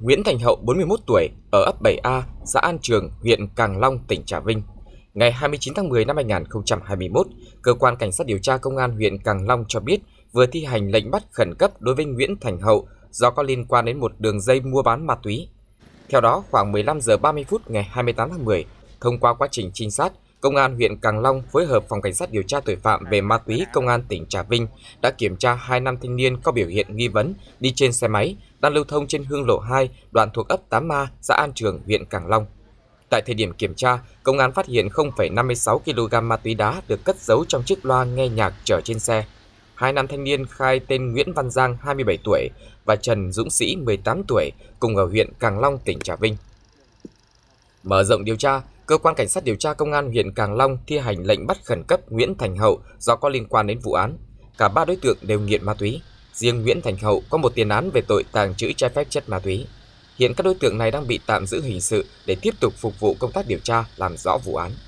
Nguyễn Thành Hậu 41 tuổi ở ấp 7A, xã An Trường, huyện Càng Long, tỉnh Trà Vinh. Ngày 29 tháng 10 năm 2021, cơ quan cảnh sát điều tra công an huyện Càng Long cho biết vừa thi hành lệnh bắt khẩn cấp đối với Nguyễn Thành Hậu do có liên quan đến một đường dây mua bán ma túy. Theo đó, khoảng 15 giờ 30 phút ngày 28 tháng 10, thông qua quá trình trinh sát, Công an huyện Càng Long phối hợp phòng cảnh sát điều tra tội phạm về ma túy Công an tỉnh Trà Vinh đã kiểm tra hai nam thanh niên có biểu hiện nghi vấn đi trên xe máy đang lưu thông trên hương lộ 2 đoạn thuộc ấp Tám Ma, xã An Trường, huyện Càng Long. Tại thời điểm kiểm tra, công an phát hiện 0,56 kg ma túy đá được cất giấu trong chiếc loa nghe nhạc chở trên xe. Hai nam thanh niên khai tên Nguyễn Văn Giang, 27 tuổi và Trần Dũng Sĩ, 18 tuổi, cùng ở huyện Càng Long, tỉnh Trà Vinh. Mở rộng điều tra, cơ quan cảnh sát điều tra công an huyện Càng Long thi hành lệnh bắt khẩn cấp Nguyễn Thành Hậu do có liên quan đến vụ án. Cả ba đối tượng đều nghiện ma túy. Riêng Nguyễn Thành Hậu có một tiền án về tội tàng trữ trái phép chất ma túy. Hiện các đối tượng này đang bị tạm giữ hình sự để tiếp tục phục vụ công tác điều tra làm rõ vụ án.